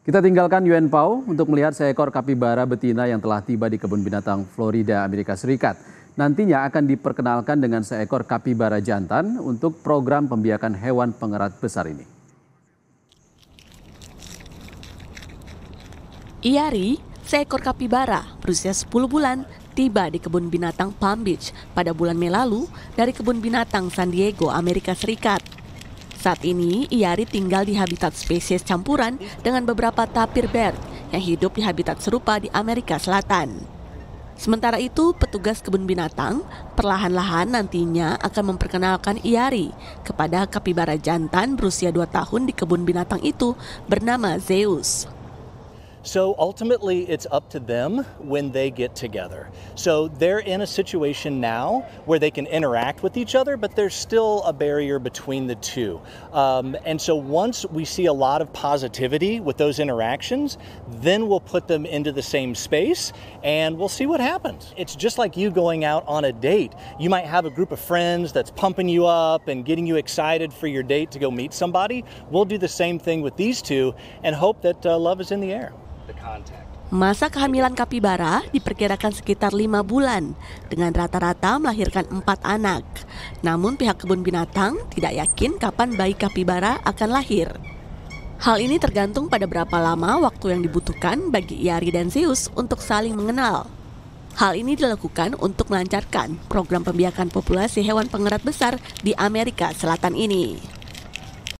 Kita tinggalkan Yuen Pau untuk melihat seekor kapibara betina yang telah tiba di kebun binatang Florida, Amerika Serikat. Nantinya akan diperkenalkan dengan seekor kapibara jantan untuk program pembiakan hewan pengerat besar ini. Iari, seekor kapibara berusia 10 bulan, tiba di kebun binatang Palm Beach pada bulan Mei lalu dari kebun binatang San Diego, Amerika Serikat. Saat ini, Iari tinggal di habitat spesies campuran dengan beberapa tapir bird yang hidup di habitat serupa di Amerika Selatan. Sementara itu, petugas kebun binatang perlahan-lahan nantinya akan memperkenalkan Iari kepada kapibara jantan berusia 2 tahun di kebun binatang itu bernama Zeus. So ultimately, it's up to them when they get together. So they're in a situation now where they can interact with each other, but there's still a barrier between the two. Um, and so once we see a lot of positivity with those interactions, then we'll put them into the same space and we'll see what happens. It's just like you going out on a date. You might have a group of friends that's pumping you up and getting you excited for your date to go meet somebody. We'll do the same thing with these two and hope that uh, love is in the air. Masa kehamilan kapibara diperkirakan sekitar lima bulan dengan rata-rata melahirkan empat anak. Namun pihak kebun binatang tidak yakin kapan bayi kapibara akan lahir. Hal ini tergantung pada berapa lama waktu yang dibutuhkan bagi Iari dan Zeus untuk saling mengenal. Hal ini dilakukan untuk melancarkan program pembiakan populasi hewan pengerat besar di Amerika Selatan ini.